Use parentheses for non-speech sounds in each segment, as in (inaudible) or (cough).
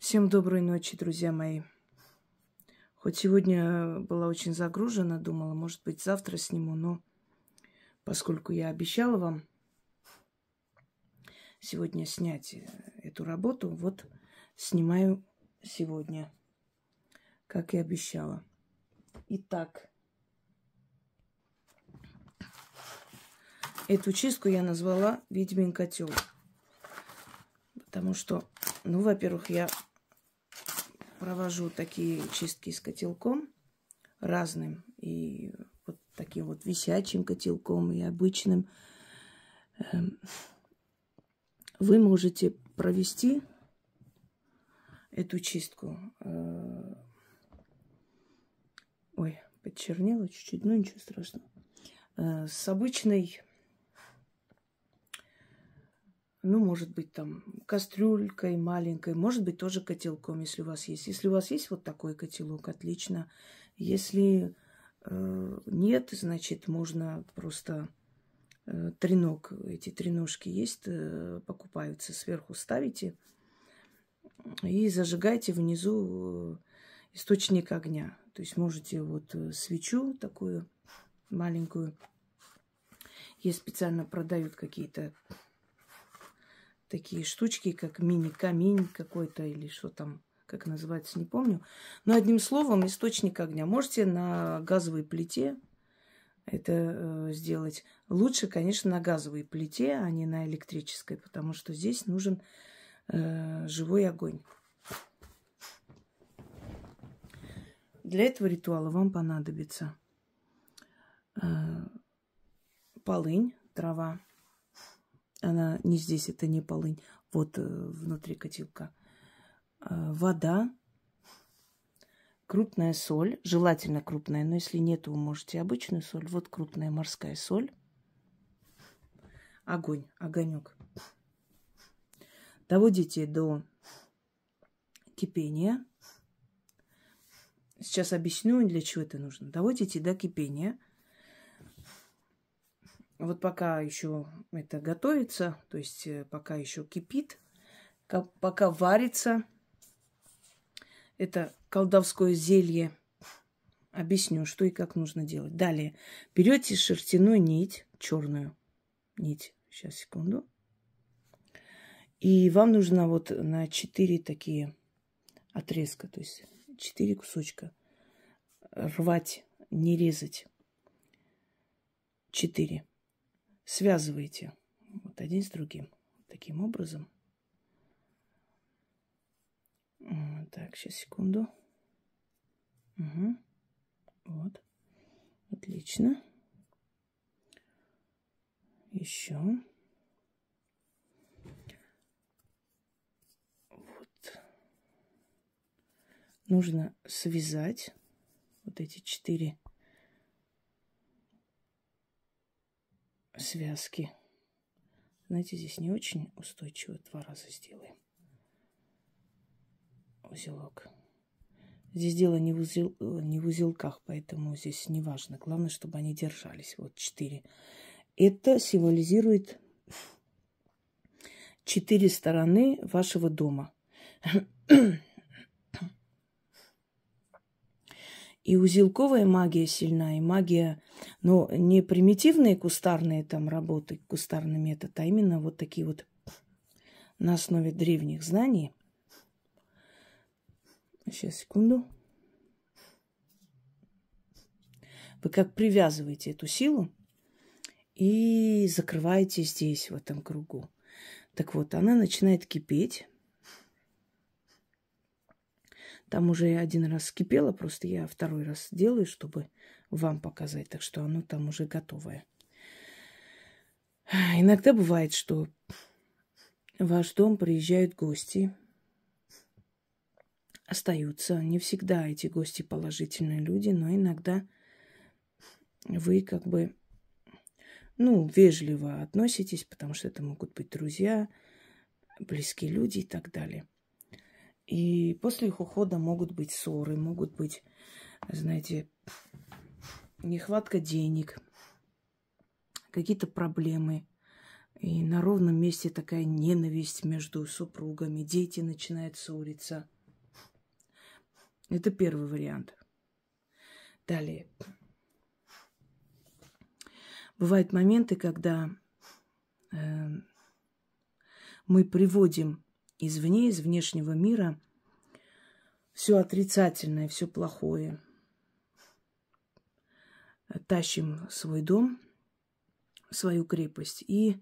Всем доброй ночи, друзья мои. Хоть сегодня была очень загружена, думала, может быть, завтра сниму, но поскольку я обещала вам сегодня снять э, эту работу, вот снимаю сегодня, как и обещала. Итак, эту чистку я назвала «Ведьмин котел», потому что, ну, во-первых, я провожу такие чистки с котелком разным. И вот таким вот висячим котелком и обычным. Эм, вы можете провести эту чистку. Э, ой, подчернела чуть-чуть, но ничего страшного. Э, с обычной ну, может быть, там кастрюлькой маленькой, может быть, тоже котелком, если у вас есть. Если у вас есть вот такой котелок, отлично. Если э, нет, значит, можно просто э, тренок, эти треножки есть, э, покупаются, сверху ставите и зажигайте внизу э, источник огня. То есть можете вот э, свечу такую маленькую, есть специально продают какие-то такие штучки, как мини-камень какой-то или что там, как называется, не помню. Но одним словом, источник огня. Можете на газовой плите это э, сделать. Лучше, конечно, на газовой плите, а не на электрической, потому что здесь нужен э, живой огонь. Для этого ритуала вам понадобится э, полынь, трава, она не здесь, это не полынь. Вот э, внутри котелка. Э, вода, крупная соль, желательно крупная, но если нет, вы можете обычную соль. Вот крупная морская соль. Огонь, огонек. Доводите до кипения. Сейчас объясню, для чего это нужно. Доводите до кипения – вот пока еще это готовится, то есть э, пока еще кипит, пока варится это колдовское зелье, объясню, что и как нужно делать. Далее берете шерстяную нить, черную нить, сейчас секунду, и вам нужно вот на четыре такие отрезка, то есть четыре кусочка рвать, не резать. четыре связываете вот один с другим таким образом. Так, сейчас секунду. Угу. Вот. Отлично. Еще. Вот. Нужно связать вот эти четыре связки. Знаете, здесь не очень устойчиво. Два раза сделаем. Узелок. Здесь дело не в, узел, э, не в узелках, поэтому здесь не важно. Главное, чтобы они держались. Вот четыре. Это символизирует четыре стороны вашего дома. и узелковая магия сильна, и магия, но не примитивные кустарные там работы, кустарный метод, а именно вот такие вот на основе древних знаний. Сейчас, секунду. Вы как привязываете эту силу и закрываете здесь, в этом кругу. Так вот, она начинает кипеть. Там уже один раз скипело, просто я второй раз делаю, чтобы вам показать. Так что оно там уже готовое. Иногда бывает, что в ваш дом приезжают гости, остаются. Не всегда эти гости положительные люди, но иногда вы как бы, ну, вежливо относитесь, потому что это могут быть друзья, близкие люди и так далее. И после их ухода могут быть ссоры, могут быть, знаете, нехватка денег, какие-то проблемы. И на ровном месте такая ненависть между супругами, дети начинают ссориться. Это первый вариант. Далее. Бывают моменты, когда э, мы приводим извне, из внешнего мира, все отрицательное, все плохое. Тащим свой дом, свою крепость. И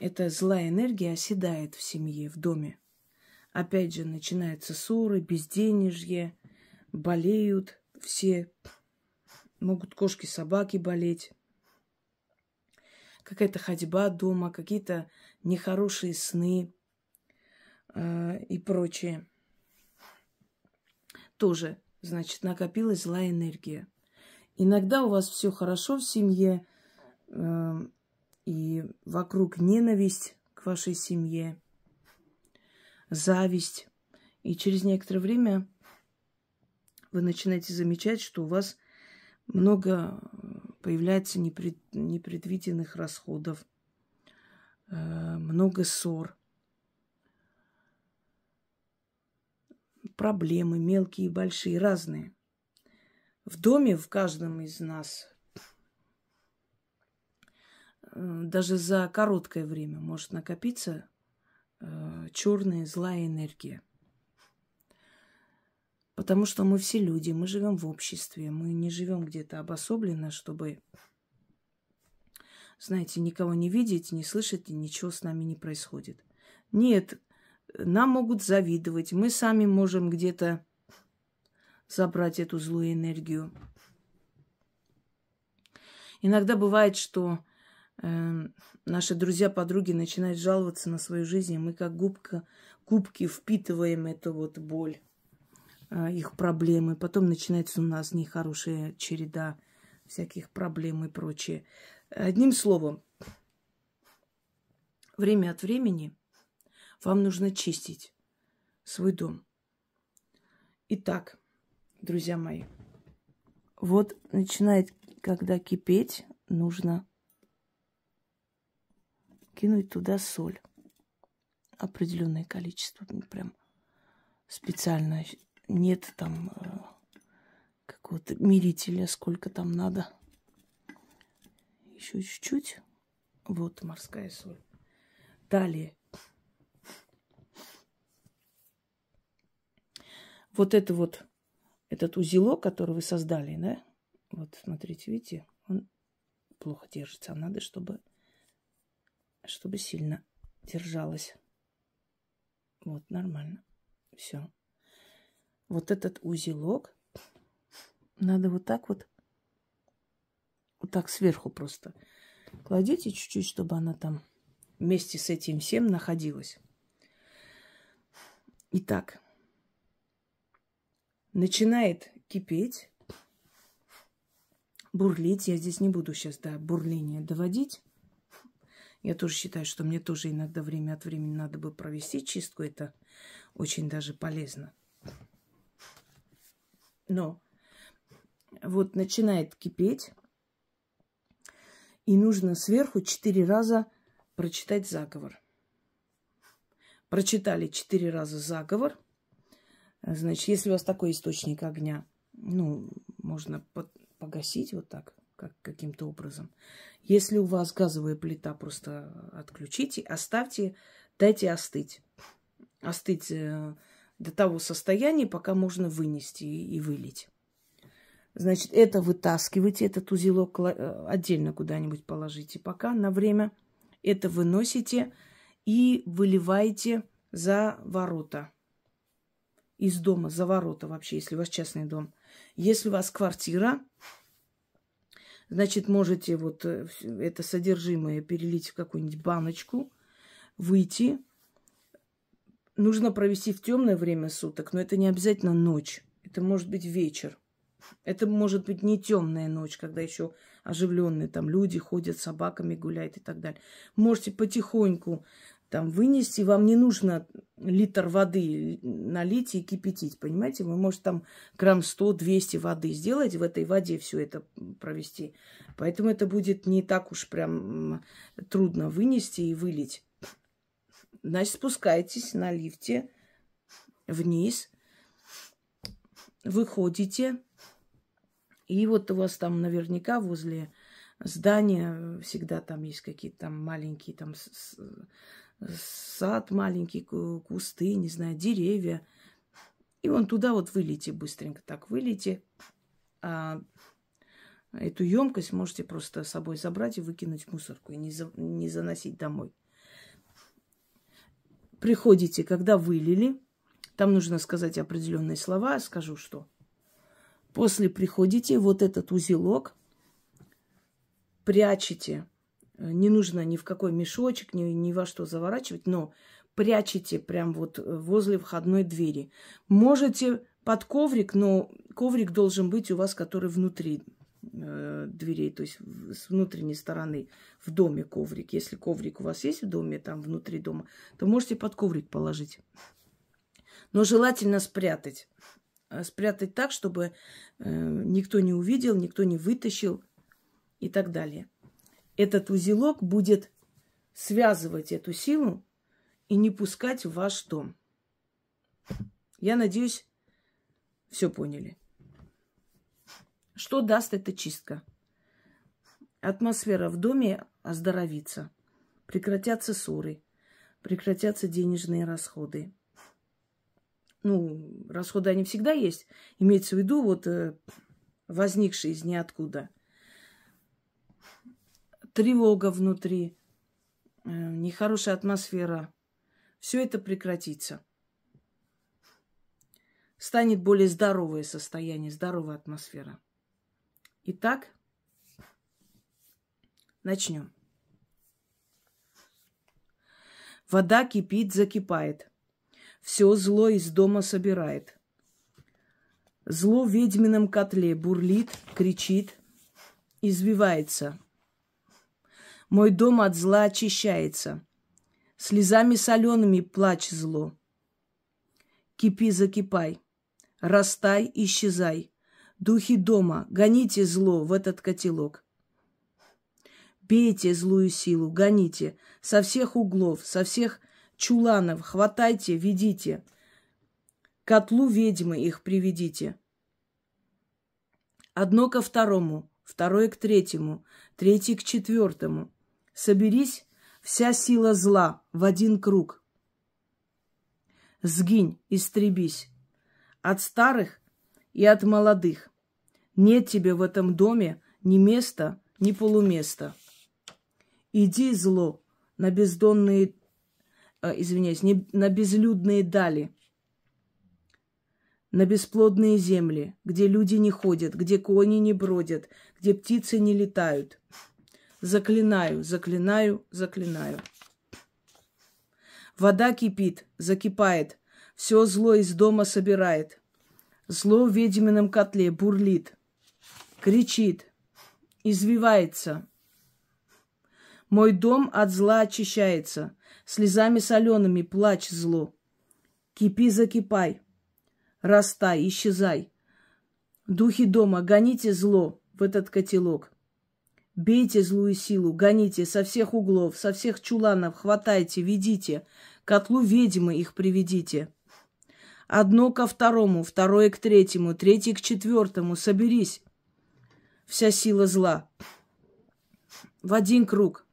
эта злая энергия оседает в семье, в доме. Опять же, начинаются ссоры, безденежье, болеют все. Могут кошки, собаки болеть. Какая-то ходьба дома, какие-то нехорошие сны, и прочее. Тоже, значит, накопилась злая энергия. Иногда у вас все хорошо в семье, э, и вокруг ненависть к вашей семье, зависть. И через некоторое время вы начинаете замечать, что у вас много э, появляется непредвиденных расходов, э, много ссор. проблемы, мелкие и большие, разные. В доме в каждом из нас э, даже за короткое время может накопиться э, черная злая энергия. Потому что мы все люди, мы живем в обществе, мы не живем где-то обособленно, чтобы, знаете, никого не видеть, не слышать, и ничего с нами не происходит. Нет, нам могут завидовать, мы сами можем где-то забрать эту злую энергию. Иногда бывает, что э, наши друзья-подруги начинают жаловаться на свою жизнь, и мы как губка, губки впитываем эту вот боль, э, их проблемы. Потом начинается у нас нехорошая череда всяких проблем и прочее. Одним словом, время от времени – вам нужно чистить свой дом. Итак, друзья мои, вот начинает, когда кипеть, нужно кинуть туда соль. Определенное количество, ну, прям специально. Нет там э, какого-то мирителя, сколько там надо. Еще чуть-чуть. Вот морская соль. Далее вот это вот, этот узелок, который вы создали, да? Вот, смотрите, видите, он плохо держится. А надо, чтобы, чтобы сильно держалось. Вот, нормально. Все. Вот этот узелок надо вот так вот, вот так сверху просто кладите чуть-чуть, чтобы она там вместе с этим всем находилась. Итак, начинает кипеть, бурлить. Я здесь не буду сейчас до бурления доводить. Я тоже считаю, что мне тоже иногда время от времени надо бы провести чистку. Это очень даже полезно. Но вот начинает кипеть, и нужно сверху четыре раза прочитать заговор. Прочитали четыре раза заговор – Значит, если у вас такой источник огня, ну, можно погасить вот так, как, каким-то образом. Если у вас газовая плита, просто отключите, оставьте, дайте остыть. Остыть э, до того состояния, пока можно вынести и вылить. Значит, это вытаскивайте, этот узелок э, отдельно куда-нибудь положите пока на время. Это выносите и выливаете за ворота из дома за ворота вообще, если у вас частный дом. Если у вас квартира, значит, можете вот э, это содержимое перелить в какую-нибудь баночку, выйти. Нужно провести в темное время суток, но это не обязательно ночь. Это может быть вечер. Это может быть не темная ночь, когда еще оживленные там люди ходят, собаками гуляют и так далее. Можете потихоньку там вынести, вам не нужно литр воды налить и кипятить, понимаете? Вы можете там грамм 100-200 воды сделать, в этой воде все это провести. Поэтому это будет не так уж прям трудно вынести и вылить. Значит, спускаетесь на лифте вниз, выходите, и вот у вас там наверняка возле здания всегда там есть какие-то там маленькие там сад маленький, кусты, не знаю, деревья. И он туда вот вылейте быстренько, так вылейте. А эту емкость можете просто с собой забрать и выкинуть в мусорку, и не, за, не заносить домой. Приходите, когда вылили, там нужно сказать определенные слова, скажу что. После приходите, вот этот узелок прячете Э, не нужно ни в какой мешочек, ни, ни во что заворачивать, но прячете прям вот э, возле входной двери. Можете под коврик, но коврик должен быть у вас, который внутри э, дверей, то есть с внутренней стороны в доме коврик. Если коврик у вас есть в доме, там внутри дома, то можете под коврик положить. Но желательно спрятать. Спрятать так, чтобы никто не увидел, никто не вытащил и так далее этот узелок будет связывать эту силу и не пускать в ваш дом. Я надеюсь, все поняли. Что даст эта чистка? Атмосфера в доме оздоровится, прекратятся ссоры, прекратятся денежные расходы. Ну, расходы они всегда есть. Имеется в виду вот э, возникшие из ниоткуда – тревога внутри, э, нехорошая атмосфера. Все это прекратится. Станет более здоровое состояние, здоровая атмосфера. Итак, начнем. Вода кипит, закипает. Все зло из дома собирает. Зло в ведьмином котле бурлит, кричит, извивается – мой дом от зла очищается. Слезами солеными плачь зло. Кипи, закипай. Растай, исчезай. Духи дома, гоните зло в этот котелок. Бейте злую силу, гоните со всех углов, со всех чуланов, хватайте, ведите. Котлу ведьмы их приведите. Одно ко второму, второе к третьему, третье к четвертому соберись вся сила зла в один круг. Сгинь, истребись от старых и от молодых. Нет тебе в этом доме ни места, ни полуместа. Иди, зло, на бездонные, э, извиняюсь, не, на безлюдные дали, на бесплодные земли, где люди не ходят, где кони не бродят, где птицы не летают – Заклинаю, заклинаю, заклинаю. Вода кипит, закипает, все зло из дома собирает. Зло в ведьмином котле бурлит, кричит, извивается. Мой дом от зла очищается, слезами солеными плач зло. Кипи, закипай, растай, исчезай. Духи дома, гоните зло в этот котелок – Бейте злую силу, гоните со всех углов, со всех чуланов, хватайте, ведите. Котлу ведьмы их приведите. Одно ко второму, второе к третьему, третье к четвертому. Соберись. Вся сила зла. В один круг.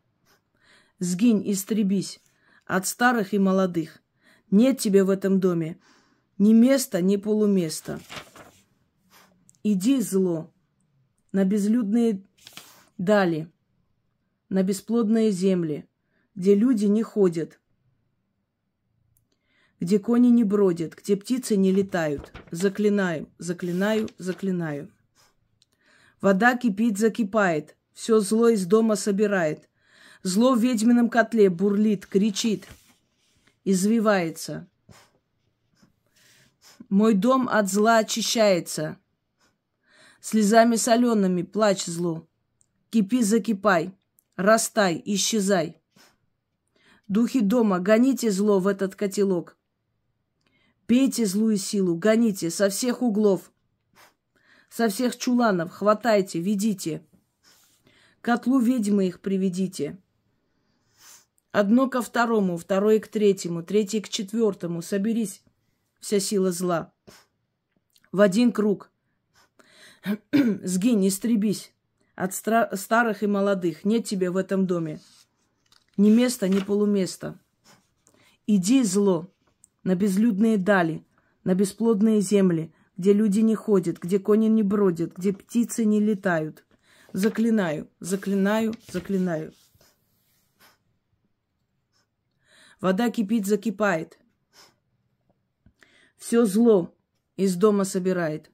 Сгинь, истребись. От старых и молодых. Нет тебе в этом доме ни места, ни полуместа. Иди, зло, на безлюдные Дали. На бесплодные земли, где люди не ходят, где кони не бродят, где птицы не летают. Заклинаю, заклинаю, заклинаю. Вода кипит, закипает, все зло из дома собирает. Зло в ведьмином котле бурлит, кричит, извивается. Мой дом от зла очищается. Слезами солеными плачь зло. Кипи, закипай, растай, исчезай. Духи дома, гоните зло в этот котелок. Пейте злую силу, гоните со всех углов, со всех чуланов, хватайте, ведите. Котлу ведьмы их приведите. Одно ко второму, второе к третьему, третье к четвертому. Соберись, вся сила зла. В один круг. (clears throat) Сгинь, истребись от стра- старых и молодых. Нет тебе в этом доме ни места, ни полуместа. Иди, зло, на безлюдные дали, на бесплодные земли, где люди не ходят, где кони не бродят, где птицы не летают. Заклинаю, заклинаю, заклинаю. Вода кипит, закипает. Все зло из дома собирает.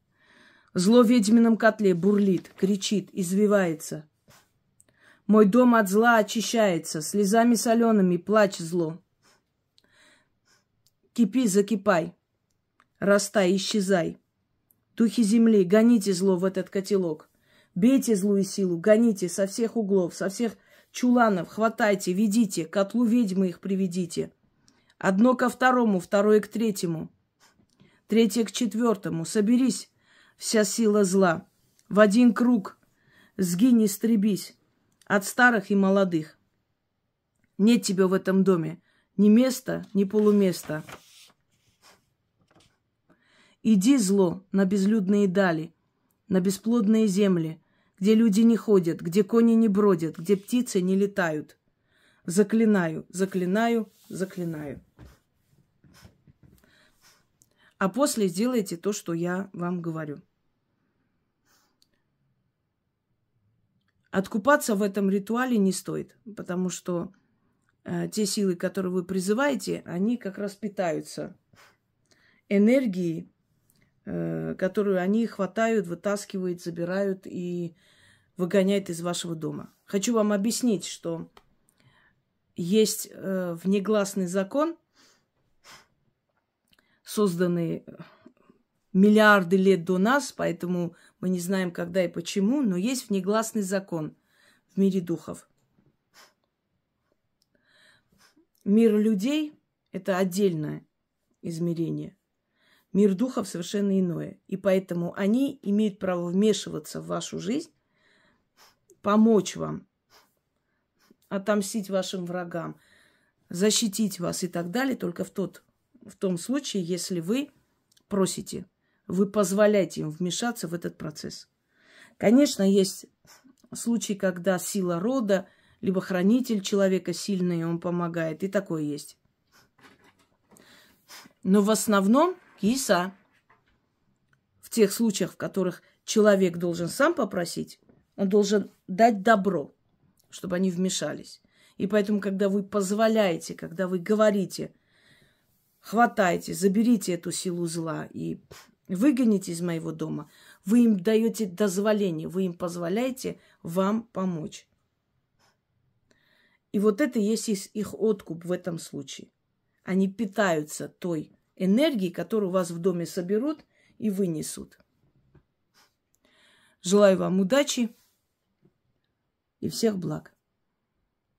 Зло в ведьмином котле бурлит, кричит, извивается. Мой дом от зла очищается, слезами солеными плачь зло. Кипи, закипай, растай, исчезай. Духи земли, гоните зло в этот котелок. Бейте злую силу, гоните со всех углов, со всех чуланов, хватайте, ведите, к котлу ведьмы их приведите. Одно ко второму, второе к третьему, третье к четвертому. Соберись, вся сила зла. В один круг сгинь и стребись от старых и молодых. Нет тебя в этом доме ни места, ни полуместа. Иди, зло, на безлюдные дали, на бесплодные земли, где люди не ходят, где кони не бродят, где птицы не летают. Заклинаю, заклинаю, заклинаю. А после сделайте то, что я вам говорю. Откупаться в этом ритуале не стоит, потому что э, те силы, которые вы призываете, они как раз питаются энергией, э, которую они хватают, вытаскивают, забирают и выгоняют из вашего дома. Хочу вам объяснить, что есть э, внегласный закон, созданный э, миллиарды лет до нас, поэтому мы не знаем, когда и почему, но есть внегласный закон в мире духов. Мир людей – это отдельное измерение. Мир духов совершенно иное. И поэтому они имеют право вмешиваться в вашу жизнь, помочь вам, отомстить вашим врагам, защитить вас и так далее, только в, тот, в том случае, если вы просите – вы позволяете им вмешаться в этот процесс. Конечно, есть случаи, когда сила рода, либо хранитель человека сильный, он помогает. И такое есть. Но в основном киса В тех случаях, в которых человек должен сам попросить, он должен дать добро, чтобы они вмешались. И поэтому, когда вы позволяете, когда вы говорите, хватайте, заберите эту силу зла и выгоните из моего дома. Вы им даете дозволение, вы им позволяете вам помочь. И вот это есть их откуп в этом случае. Они питаются той энергией, которую вас в доме соберут и вынесут. Желаю вам удачи и всех благ.